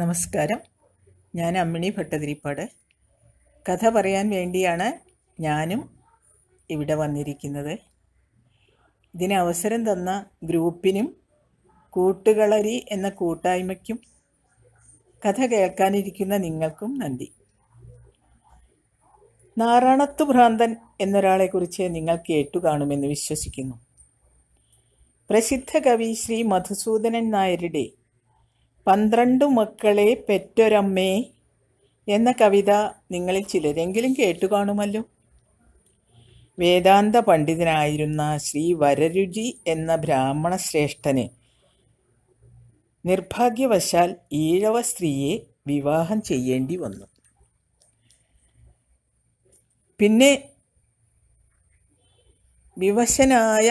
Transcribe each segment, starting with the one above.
നമസ്കാരം ഞാൻ അമ്മിണി ഭട്ടതിരിപ്പാട് കഥ പറയാൻ വേണ്ടിയാണ് ഞാനും ഇവിടെ വന്നിരിക്കുന്നത് ഇതിന് അവസരം തന്ന ഗ്രൂപ്പിനും കൂട്ടുകളരി എന്ന കൂട്ടായ്മയ്ക്കും കഥ കേൾക്കാനിരിക്കുന്ന നിങ്ങൾക്കും നന്ദി നാറാണത്ത് ഭ്രാന്തൻ എന്നൊരാളെക്കുറിച്ച് നിങ്ങൾ കേട്ടു കാണുമെന്ന് വിശ്വസിക്കുന്നു പ്രസിദ്ധ കവി ശ്രീ മധുസൂദനൻ നായരുടെ പന്ത്രണ്ട് മക്കളെ പെറ്റൊരമ്മേ എന്ന കവിത നിങ്ങളിൽ ചിലരെങ്കിലും കേട്ടുകാണുമല്ലോ വേദാന്ത പണ്ഡിതനായിരുന്ന ശ്രീ വരരുചി എന്ന ബ്രാഹ്മണ ശ്രേഷ്ഠന് നിർഭാഗ്യവശാൽ ഈഴവ സ്ത്രീയെ വിവാഹം ചെയ്യേണ്ടി വന്നു പിന്നെ വിവശനായ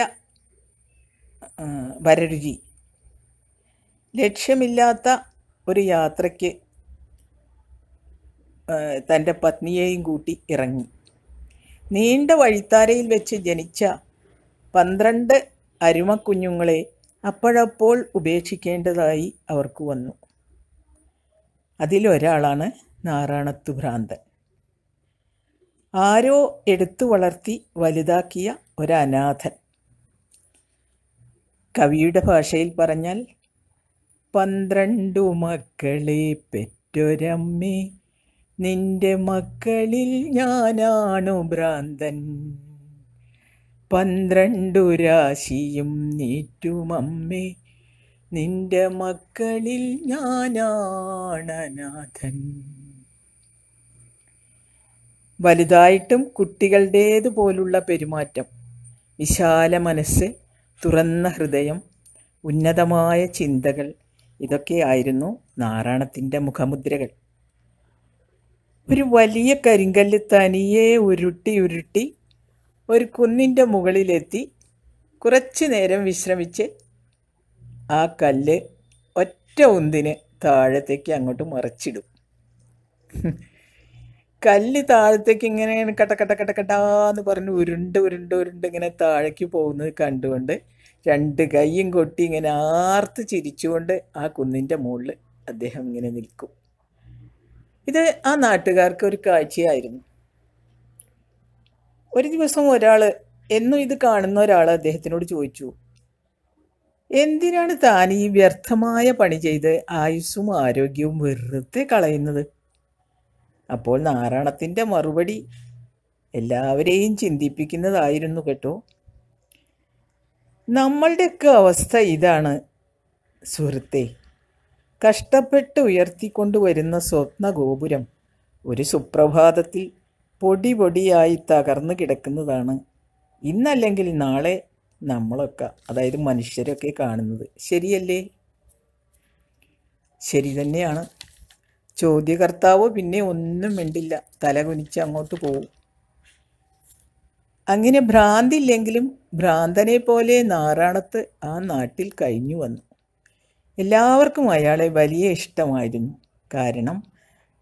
വരരുചി ലക്ഷ്യമില്ലാത്ത ഒരു യാത്രയ്ക്ക് തൻ്റെ പത്നിയെയും കൂട്ടി ഇറങ്ങി നീണ്ട വഴിത്താരയിൽ വെച്ച് ജനിച്ച പന്ത്രണ്ട് അരുമക്കുഞ്ഞുങ്ങളെ അപ്പോഴപ്പോൾ ഉപേക്ഷിക്കേണ്ടതായി അവർക്ക് വന്നു അതിലൊരാളാണ് നാരായണത്തു ഭ്രാന്തൻ ആരോ എടുത്തു വളർത്തി വലുതാക്കിയ ഒരനാഥൻ കവിയുടെ ഭാഷയിൽ പറഞ്ഞാൽ പന്ത്രണ്ടു മക്കളെ പെറ്റൊരമ്മേ നിന്റെ മക്കളിൽ ഞാനാണു ഭ്രാന്തൻ പന്ത്രണ്ടു രാശിയും നീറ്റുമമ്മേ നിന്റെ മക്കളിൽ ഞാനാണനാഥൻ വലുതായിട്ടും കുട്ടികളുടേതുപോലുള്ള പെരുമാറ്റം വിശാല മനസ്സ് തുറന്ന ഹൃദയം ഉന്നതമായ ചിന്തകൾ ഇതൊക്കെയായിരുന്നു നാരായണത്തിൻ്റെ മുഖമുദ്രകൾ ഒരു വലിയ കരിങ്കല്ല് തനിയെ ഉരുട്ടി ഉരുട്ടി ഒരു കുന്നിൻ്റെ മുകളിലെത്തി കുറച്ച് നേരം വിശ്രമിച്ച് ആ കല്ല് ഒറ്റ ഉന്തിന് താഴത്തേക്ക് അങ്ങോട്ട് മറിച്ചിടും കല്ല് താഴത്തേക്ക് ഇങ്ങനെ കട്ട കട്ട കട്ട കട്ടാന്ന് പറഞ്ഞ് ഉരുണ്ട് ഉരുണ്ട് ഉരുണ്ട് ഇങ്ങനെ താഴേക്ക് പോകുന്നത് കണ്ടുകൊണ്ട് രണ്ട് കൈയും കൊട്ടി ഇങ്ങനെ ആർത്ത് ചിരിച്ചുകൊണ്ട് ആ കുന്നിൻ്റെ മുകളിൽ അദ്ദേഹം ഇങ്ങനെ നിൽക്കും ഇത് ആ നാട്ടുകാർക്ക് ഒരു കാഴ്ചയായിരുന്നു ഒരു ദിവസം ഒരാൾ എന്നും ഇത് കാണുന്ന ഒരാൾ അദ്ദേഹത്തിനോട് ചോദിച്ചു എന്തിനാണ് താൻ ഈ വ്യർത്ഥമായ പണി ചെയ്ത് ആയുസ്സും ആരോഗ്യവും വെറുതെ കളയുന്നത് അപ്പോൾ നാരായണത്തിൻ്റെ മറുപടി എല്ലാവരെയും ചിന്തിപ്പിക്കുന്നതായിരുന്നു കേട്ടോ നമ്മളുടെയൊക്കെ അവസ്ഥ ഇതാണ് സുഹൃത്തെ കഷ്ടപ്പെട്ട് ഉയർത്തിക്കൊണ്ടുവരുന്ന സ്വപ്ന ഗോപുരം ഒരു സുപ്രഭാതത്തിൽ പൊടി പൊടിയായി തകർന്നു കിടക്കുന്നതാണ് ഇന്നല്ലെങ്കിൽ നാളെ നമ്മളൊക്കെ അതായത് മനുഷ്യരൊക്കെ കാണുന്നത് ശരിയല്ലേ ശരി തന്നെയാണ് ചോദ്യകർത്താവ് പിന്നെ ഒന്നും മിണ്ടില്ല തലകുനിച്ച് അങ്ങോട്ട് പോകും അങ്ങനെ ഭ്രാന്തില്ലെങ്കിലും ഭ്രാന്തനെ പോലെ നാറാണത്ത് ആ നാട്ടിൽ കഴിഞ്ഞു വന്നു എല്ലാവർക്കും അയാളെ വലിയ ഇഷ്ടമായിരുന്നു കാരണം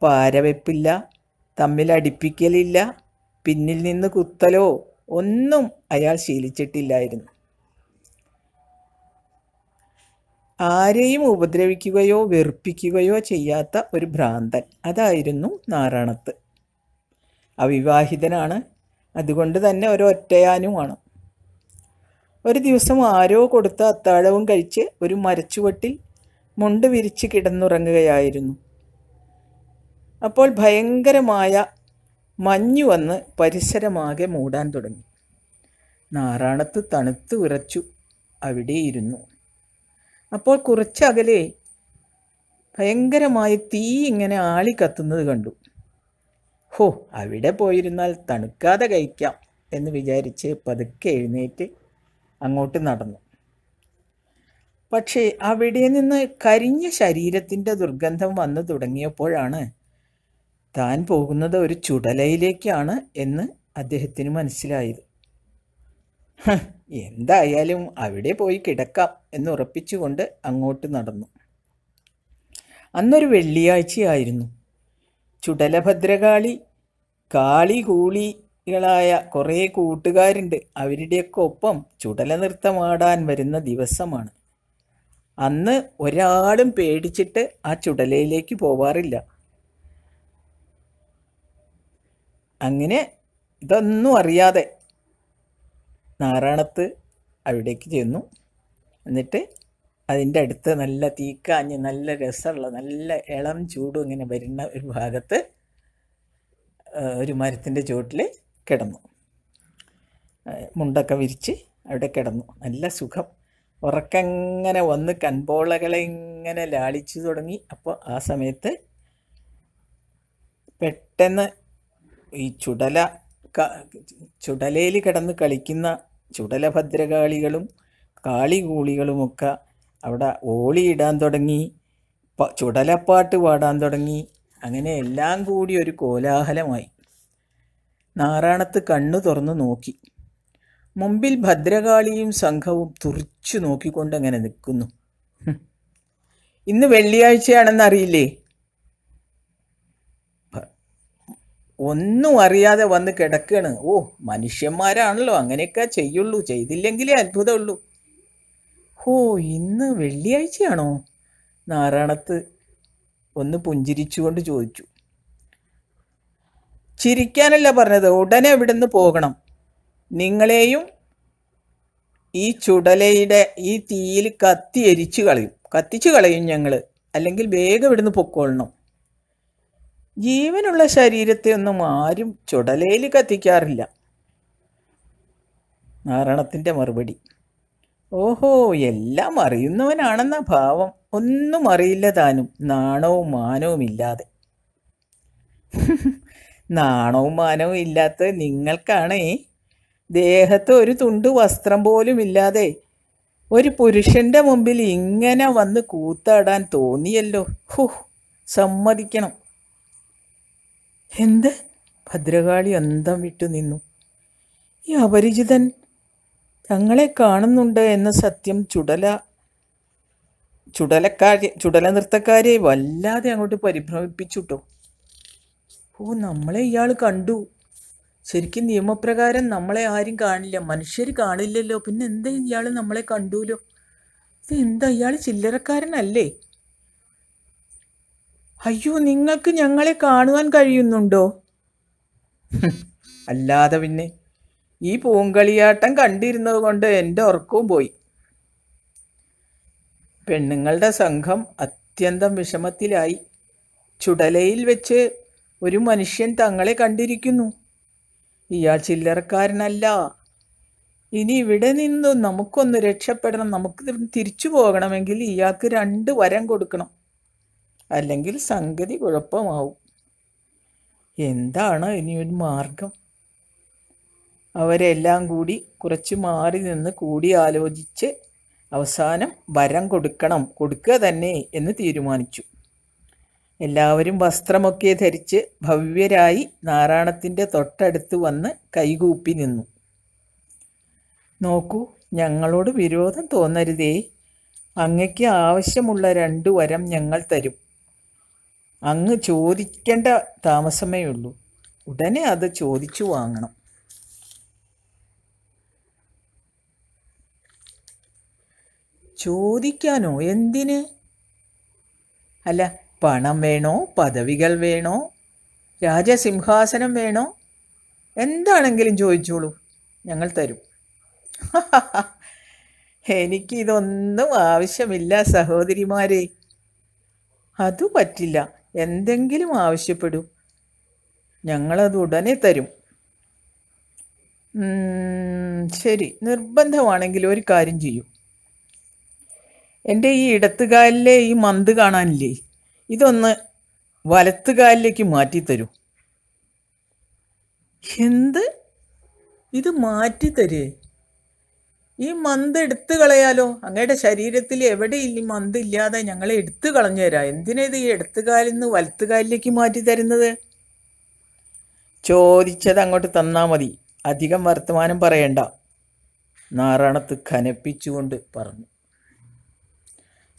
പാരവെപ്പില്ല അടിപ്പിക്കലില്ല പിന്നിൽ നിന്ന് കുത്തലോ ഒന്നും അയാൾ ശീലിച്ചിട്ടില്ലായിരുന്നു ആരെയും ഉപദ്രവിക്കുകയോ വെറുപ്പിക്കുകയോ ചെയ്യാത്ത ഒരു ഭ്രാന്തൻ അതായിരുന്നു നാറാണത്ത് അവിവാഹിതനാണ് അതുകൊണ്ട് തന്നെ ഒരു ഒറ്റയാനും ഒരു ദിവസം ആരോ കൊടുത്ത അത്താഴവും കഴിച്ച് ഒരു മരച്ചുവട്ടിൽ മുണ്ട് വിരിച്ച് കിടന്നുറങ്ങുകയായിരുന്നു അപ്പോൾ ഭയങ്കരമായ മഞ്ഞു വന്ന് പരിസരമാകെ മൂടാൻ തുടങ്ങി നാറാണത്ത് തണുത്ത് വിറച്ചു അവിടെ ഇരുന്നു അപ്പോൾ കുറച്ചകലെ ഭയങ്കരമായി തീ ഇങ്ങനെ ആളി കത്തുന്നത് കണ്ടു ഹോ അവിടെ പോയിരുന്നാൽ തണുക്കാതെ കഴിക്കാം എന്ന് വിചാരിച്ച് പതുക്കെ എഴുന്നേറ്റ് അങ്ങോട്ട് നടന്നു പക്ഷേ അവിടെ നിന്ന് കരിഞ്ഞ ശരീരത്തിൻ്റെ ദുർഗന്ധം വന്നു തുടങ്ങിയപ്പോഴാണ് താൻ പോകുന്നത് ഒരു ചുടലയിലേക്കാണ് എന്ന് അദ്ദേഹത്തിന് മനസ്സിലായത് എന്തായാലും അവിടെ പോയി കിടക്കാം എന്ന് ഉറപ്പിച്ചുകൊണ്ട് അങ്ങോട്ട് നടന്നു അന്നൊരു വെള്ളിയാഴ്ചയായിരുന്നു ചുടലഭദ്രകാളി കാളി കൂളികളായ കുറേ കൂട്ടുകാരുണ്ട് അവരുടെയൊക്കെ ഒപ്പം ചുടല നൃത്തമാടാൻ വരുന്ന ദിവസമാണ് അന്ന് ഒരാളും പേടിച്ചിട്ട് ആ ചുടലയിലേക്ക് പോവാറില്ല അങ്ങനെ ഇതൊന്നും അറിയാതെ നാരായണത്ത് അവിടേക്ക് ചെന്നു എന്നിട്ട് അതിൻ്റെ അടുത്ത് നല്ല തീക്കാഞ്ഞ് നല്ല രസമുള്ള നല്ല ഇളം ചൂടും ഇങ്ങനെ വരുന്ന ഒരു ഭാഗത്ത് ഒരു മരത്തിൻ്റെ ചുവട്ടിൽ കിടന്നു മുണ്ടൊക്കെ വിരിച്ച് അവിടെ കിടന്നു നല്ല സുഖം ഉറക്കങ്ങനെ വന്ന് കൺപോളകളെ ഇങ്ങനെ ലാളിച്ചു തുടങ്ങി അപ്പോൾ ആ സമയത്ത് പെട്ടെന്ന് ഈ ചുടല ചുടലയിൽ കിടന്ന് കളിക്കുന്ന ചുടലഭദ്രകാളികളും കാളികൂളികളുമൊക്കെ അവിടെ ഓളിയിടാൻ തുടങ്ങി ചുടലപ്പാട്ട് പാടാൻ തുടങ്ങി അങ്ങനെ എല്ലാം കൂടി ഒരു കോലാഹലമായി നാറാണത്ത് കണ്ണു തുറന്നു നോക്കി മുമ്പിൽ ഭദ്രകാളിയും സംഘവും തുറിച്ചു നോക്കിക്കൊണ്ട് അങ്ങനെ നിൽക്കുന്നു ഇന്ന് വെള്ളിയാഴ്ചയാണെന്ന് അറിയില്ലേ ഒന്നും അറിയാതെ വന്ന് കിടക്കണ് ഓ മനുഷ്യന്മാരാണല്ലോ അങ്ങനെയൊക്കെ ചെയ്യുള്ളൂ ചെയ്തില്ലെങ്കിലേ അത്ഭുതമുള്ളൂ ഹോ ഇന്ന് വെള്ളിയാഴ്ചയാണോ നാരായണത്ത് ഒന്ന് പുഞ്ചിരിച്ചുകൊണ്ട് ചോദിച്ചു ചിരിക്കാനല്ല പറഞ്ഞത് ഉടനെ ഇവിടുന്ന് പോകണം നിങ്ങളെയും ഈ ചുടലയുടെ ഈ തീയിൽ കത്തി എരിച്ചു കളയും കത്തിച്ചു കളയും ഞങ്ങൾ അല്ലെങ്കിൽ വേഗം ഇവിടുന്ന് പൊക്കോളണം ജീവനുള്ള ശരീരത്തെ ഒന്നും ആരും ചുടലയിൽ കത്തിക്കാറില്ല നാരണത്തിൻ്റെ മറുപടി ഓഹോ എല്ലാം അറിയുന്നവനാണെന്ന ഭാവം ഒന്നും അറിയില്ല താനും നാണവും മാനവും ഇല്ലാതെ നാണവും മാനവും ഇല്ലാത്ത നിങ്ങൾക്കാണേ ദേഹത്ത് ഒരു തുണ്ട് വസ്ത്രം പോലും ഇല്ലാതെ ഒരു പുരുഷന്റെ മുമ്പിൽ ഇങ്ങനെ വന്ന് കൂത്താടാൻ തോന്നിയല്ലോ ഹു സമ്മതിക്കണം എന്ത് ഭദ്രകാളി അന്തം വിട്ടു നിന്നു ഈ അപരിചിതൻ തങ്ങളെ കാണുന്നുണ്ട് എന്ന സത്യം ചുടല ചുടലക്കാരെ ചുടല നൃത്തക്കാരെ വല്ലാതെ അങ്ങോട്ട് പരിഭ്രമിപ്പിച്ചു കേട്ടോ ഓ നമ്മളെ ഇയാൾ കണ്ടു ശരിക്കും നിയമപ്രകാരം നമ്മളെ ആരും കാണില്ല മനുഷ്യർ കാണില്ലല്ലോ പിന്നെ എന്താ ഇയാൾ നമ്മളെ കണ്ടുലോ ഇത് എന്താ ഇയാൾ ചില്ലറക്കാരനല്ലേ അയ്യോ നിങ്ങൾക്ക് ഞങ്ങളെ കാണുവാൻ കഴിയുന്നുണ്ടോ അല്ലാതെ പിന്നെ ഈ പൂങ്കളിയാട്ടം കണ്ടിരുന്നത് കൊണ്ട് എൻ്റെ ഉറക്കവും പോയി പെണ്ണുങ്ങളുടെ സംഘം അത്യന്തം വിഷമത്തിലായി ചുടലയിൽ വെച്ച് ഒരു മനുഷ്യൻ തങ്ങളെ കണ്ടിരിക്കുന്നു ഇയാൾ ചില്ലറക്കാരനല്ല ഇനി ഇവിടെ നിന്ന് നമുക്കൊന്ന് രക്ഷപ്പെടണം നമുക്ക് തിരിച്ചു പോകണമെങ്കിൽ ഇയാൾക്ക് രണ്ട് വരം കൊടുക്കണം അല്ലെങ്കിൽ സംഗതി കുഴപ്പമാവും എന്താണ് ഇനിയൊരു മാർഗം അവരെല്ലാം കൂടി കുറച്ച് മാറി നിന്ന് കൂടി ആലോചിച്ച് അവസാനം വരം കൊടുക്കണം കൊടുക്കുക തന്നെ എന്ന് തീരുമാനിച്ചു എല്ലാവരും വസ്ത്രമൊക്കെ ധരിച്ച് ഭവ്യരായി നാരായണത്തിൻ്റെ തൊട്ടടുത്ത് വന്ന് കൈകൂപ്പി നിന്നു നോക്കൂ ഞങ്ങളോട് വിരോധം തോന്നരുതേ അങ്ങയ്ക്ക് ആവശ്യമുള്ള രണ്ടു വരം ഞങ്ങൾ തരും അങ്ങ് ചോദിക്കേണ്ട താമസമേ ഉള്ളൂ ഉടനെ അത് ചോദിച്ചു വാങ്ങണം ചോദിക്കാനോ എന്തിന് അല്ല പണം വേണോ പദവികൾ വേണോ രാജസിംഹാസനം വേണോ എന്താണെങ്കിലും ചോദിച്ചോളൂ ഞങ്ങൾ തരും എനിക്കിതൊന്നും ആവശ്യമില്ല സഹോദരിമാരെ അതു പറ്റില്ല എന്തെങ്കിലും ആവശ്യപ്പെടൂ ഞങ്ങളത് ഉടനെ തരും ശരി നിർബന്ധമാണെങ്കിൽ ഒരു കാര്യം ചെയ്യും എൻ്റെ ഈ ഇടത്തുകാലിലെ ഈ മന്ത് കാണാനില്ലേ ഇതൊന്ന് വലത്തുകാലിലേക്ക് മാറ്റിത്തരൂ എന്ത് ഇത് മാറ്റിത്തരേ ഈ മന്ത് എടുത്തു കളയാലോ അങ്ങയുടെ ശരീരത്തിൽ എവിടെയില്ല ഈ മന്ത് ഇല്ലാതെ ഞങ്ങളെ എടുത്തു കളഞ്ഞു തരാം ഇത് ഈ ഇടത്തുകാലിൽ നിന്ന് വലത്തുകാലിലേക്ക് മാറ്റി തരുന്നത് ചോദിച്ചത് അങ്ങോട്ട് തന്നാൽ മതി അധികം വർത്തമാനം പറയണ്ട നാറാണത്ത് കനപ്പിച്ചുകൊണ്ട് പറഞ്ഞു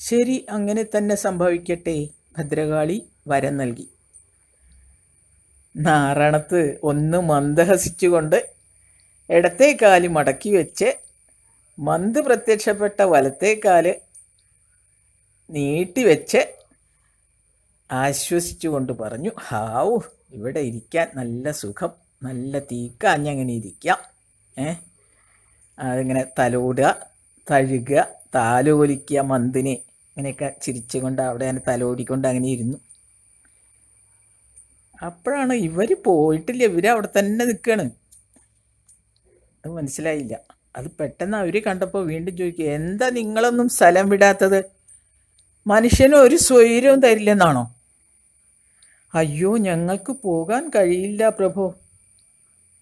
ശരി അങ്ങനെ തന്നെ സംഭവിക്കട്ടെ ഭദ്രകാളി വരം നൽകി നാരണത്ത് ഒന്ന് മന്ദഹസിച്ചുകൊണ്ട് ഇടത്തെ കാല് മടക്കി വെച്ച് മന്ത് പ്രത്യക്ഷപ്പെട്ട വലത്തേക്കാല് കാല് നീട്ടിവെച്ച് ആശ്വസിച്ചുകൊണ്ട് പറഞ്ഞു ഹാവു ഇവിടെ ഇരിക്കാൻ നല്ല സുഖം നല്ല തീക്കാഞ്ഞങ്ങനെ ഇരിക്കാം ഏ അതിങ്ങനെ തലോടുക തഴുകുക താലോലിക്കുക മന്തിനെ ഇങ്ങനെയൊക്കെ ചിരിച്ചുകൊണ്ട് അവിടെ അങ്ങനെ തലോടിക്കൊണ്ട് അങ്ങനെ ഇരുന്നു അപ്പോഴാണ് ഇവർ പോയിട്ടില്ല ഇവർ അവിടെ തന്നെ നിൽക്കുകയാണ് അത് മനസ്സിലായില്ല അത് പെട്ടെന്ന് അവർ കണ്ടപ്പോൾ വീണ്ടും ചോദിക്കുക എന്താ നിങ്ങളൊന്നും സ്ഥലം വിടാത്തത് മനുഷ്യന് ഒരു സ്വൈര്യവും തരില്ലെന്നാണോ അയ്യോ ഞങ്ങൾക്ക് പോകാൻ കഴിയില്ല പ്രഭു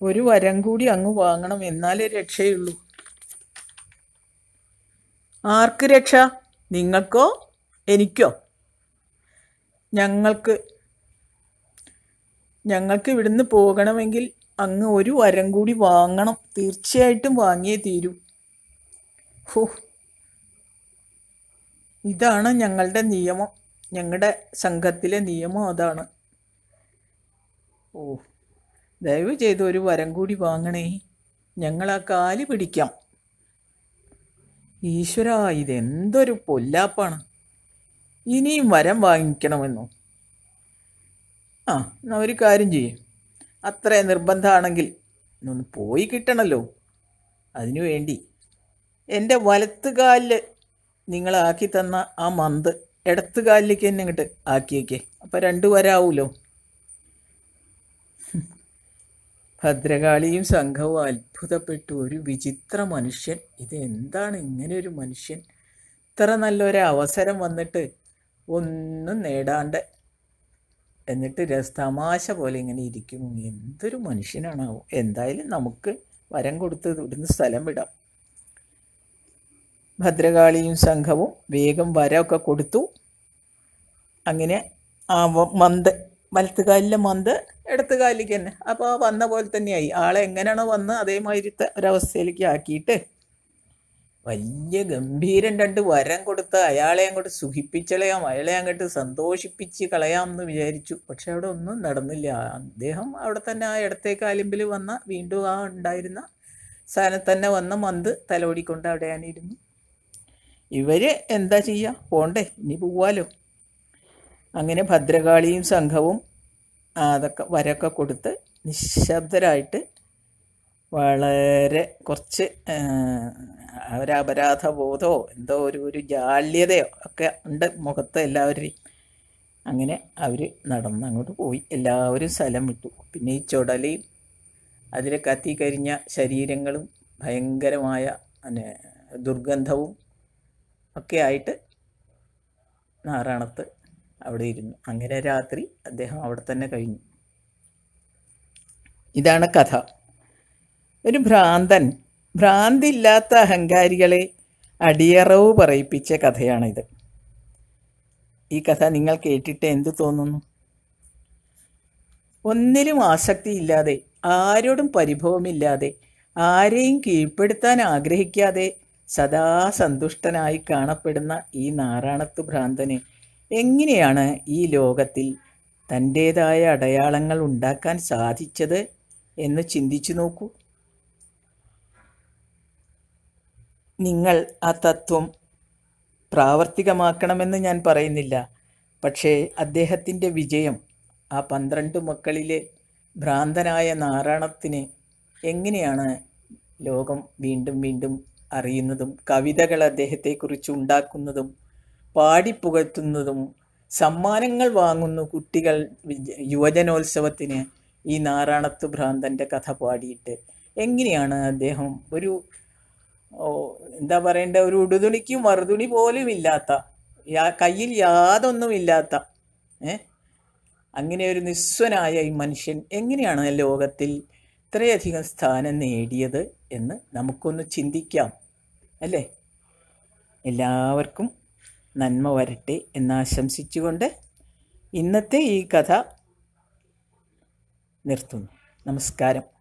ഒരു വരം കൂടി അങ്ങ് വാങ്ങണം എന്നാലേ രക്ഷയുള്ളൂ ആർക്ക് രക്ഷ നിങ്ങൾക്കോ എനിക്കോ ഞങ്ങൾക്ക് ഞങ്ങൾക്ക് ഇവിടുന്ന് പോകണമെങ്കിൽ അങ്ങ് ഒരു വരം കൂടി വാങ്ങണം തീർച്ചയായിട്ടും വാങ്ങിയേ തീരൂ ഹോ ഇതാണ് ഞങ്ങളുടെ നിയമം ഞങ്ങളുടെ സംഘത്തിലെ നിയമം അതാണ് ഓ ദയവ് ചെയ്ത് ഒരു വരം കൂടി വാങ്ങണേ ഞങ്ങൾ ആ കാല് പിടിക്കാം ഈശ്വര ഇതെന്തൊരു പൊല്ലാപ്പാണ് ഇനിയും വരം വാങ്ങിക്കണമെന്നോ ആ എന്നാൽ ഒരു കാര്യം ചെയ്യും അത്ര നിർബന്ധമാണെങ്കിൽ ഇന്നൊന്ന് പോയി കിട്ടണമല്ലോ അതിനു വേണ്ടി എൻ്റെ വലത്തുകാലിൽ നിങ്ങളാക്കി തന്ന ആ മന്ത് ഇടത്തുകാലിലേക്ക് തന്നെ ഇങ്ങോട്ട് ആക്കിയേക്കേ അപ്പോൾ രണ്ട് വരാവൂലോ ഭദ്രകാളിയും സംഘവും അത്ഭുതപ്പെട്ടു ഒരു വിചിത്ര മനുഷ്യൻ ഇതെന്താണ് ഇങ്ങനെ ഒരു മനുഷ്യൻ ഇത്ര നല്ലൊരു അവസരം വന്നിട്ട് ഒന്നും നേടാണ്ട് എന്നിട്ട് രസതമാശ പോലെ ഇങ്ങനെ ഇരിക്കും എന്തൊരു മനുഷ്യനാണാവും എന്തായാലും നമുക്ക് വരം കൊടുത്ത് ഇവിടുന്ന് സ്ഥലം വിടാം ഭദ്രകാളിയും സംഘവും വേഗം വരമൊക്കെ കൊടുത്തു അങ്ങനെ ആ മന്ത് വലത്തുകാലിലെ മന്ത് ഇടത്തുകാലിലേക്ക് തന്നെ അപ്പോൾ വന്ന പോലെ തന്നെയായി ആളെ എങ്ങനെയാണോ വന്ന് അതേമാതിരിത്തെ ഒരവസ്ഥയിലേക്ക് ആക്കിയിട്ട് വലിയ ഗംഭീരൻ രണ്ട് വരം കൊടുത്ത് അയാളെ അങ്ങോട്ട് സുഖിപ്പിച്ചളയാം അയാളെ അങ്ങോട്ട് സന്തോഷിപ്പിച്ച് കളയാം എന്ന് വിചാരിച്ചു പക്ഷെ അവിടെ ഒന്നും നടന്നില്ല അദ്ദേഹം അവിടെ തന്നെ ആ ഇടത്തേക്ക് കാലിമ്പിൽ വന്ന വീണ്ടും ആ ഉണ്ടായിരുന്ന സ്ഥാനത്ത് തന്നെ വന്ന മന്ത് തലോടിക്കൊണ്ട് അവിടെ ഞാനിരുന്നു ഇവർ എന്താ ചെയ്യുക പോണ്ടേ ഇനി പോവാലോ അങ്ങനെ ഭദ്രകാളിയും സംഘവും അതൊക്കെ വരൊക്കെ കൊടുത്ത് നിശബ്ദരായിട്ട് വളരെ കുറച്ച് ബോധമോ എന്തോ ഒരു ഒരു ജാള്യതയോ ഒക്കെ ഉണ്ട് മുഖത്ത് എല്ലാവരുടെയും അങ്ങനെ അവർ നടന്ന് അങ്ങോട്ട് പോയി എല്ലാവരും സ്ഥലം വിട്ടു പിന്നെ ഈ ചുടലയും അതിൽ കത്തിക്കരിഞ്ഞ ശരീരങ്ങളും ഭയങ്കരമായ പിന്നെ ദുർഗന്ധവും ഒക്കെ ആയിട്ട് നാറാണത്ത് അവിടെ ഇരുന്നു അങ്ങനെ രാത്രി അദ്ദേഹം അവിടെ തന്നെ കഴിഞ്ഞു ഇതാണ് കഥ ഒരു ഭ്രാന്തൻ ഭ്രാന്തില്ലാത്ത അഹങ്കാരികളെ അടിയറവ് പറയിപ്പിച്ച കഥയാണിത് ഈ കഥ നിങ്ങൾ കേട്ടിട്ട് എന്തു തോന്നുന്നു ഒന്നിലും ആസക്തിയില്ലാതെ ആരോടും പരിഭവമില്ലാതെ ആരെയും കീഴ്പ്പെടുത്താൻ ആഗ്രഹിക്കാതെ സദാ സന്തുഷ്ടനായി കാണപ്പെടുന്ന ഈ നാരായണത്ത് ഭ്രാന്തനെ എങ്ങനെയാണ് ഈ ലോകത്തിൽ തൻ്റേതായ അടയാളങ്ങൾ ഉണ്ടാക്കാൻ സാധിച്ചത് എന്ന് ചിന്തിച്ചു നോക്കൂ നിങ്ങൾ ആ തത്വം പ്രാവർത്തികമാക്കണമെന്ന് ഞാൻ പറയുന്നില്ല പക്ഷേ അദ്ദേഹത്തിൻ്റെ വിജയം ആ പന്ത്രണ്ട് മക്കളിലെ ഭ്രാന്തനായ നാരായണത്തിന് എങ്ങനെയാണ് ലോകം വീണ്ടും വീണ്ടും അറിയുന്നതും കവിതകൾ അദ്ദേഹത്തെക്കുറിച്ച് ഉണ്ടാക്കുന്നതും പാടിപ്പുകഴ്ത്തുന്നതും സമ്മാനങ്ങൾ വാങ്ങുന്ന കുട്ടികൾ യുവജനോത്സവത്തിന് ഈ നാറാണത്ത് ഭ്രാന്തൻ്റെ കഥ പാടിയിട്ട് എങ്ങനെയാണ് അദ്ദേഹം ഒരു എന്താ പറയേണ്ട ഒരു ഉടുതുണിക്കും മറുതുണി പോലും ഇല്ലാത്ത കയ്യിൽ യാതൊന്നുമില്ലാത്ത ഏ അങ്ങനെ ഒരു നിസ്വനായ ഈ മനുഷ്യൻ എങ്ങനെയാണ് ലോകത്തിൽ ഇത്രയധികം സ്ഥാനം നേടിയത് എന്ന് നമുക്കൊന്ന് ചിന്തിക്കാം അല്ലേ എല്ലാവർക്കും നന്മ വരട്ടെ എന്നാശംസിച്ചുകൊണ്ട് ഇന്നത്തെ ഈ കഥ നിർത്തുന്നു നമസ്കാരം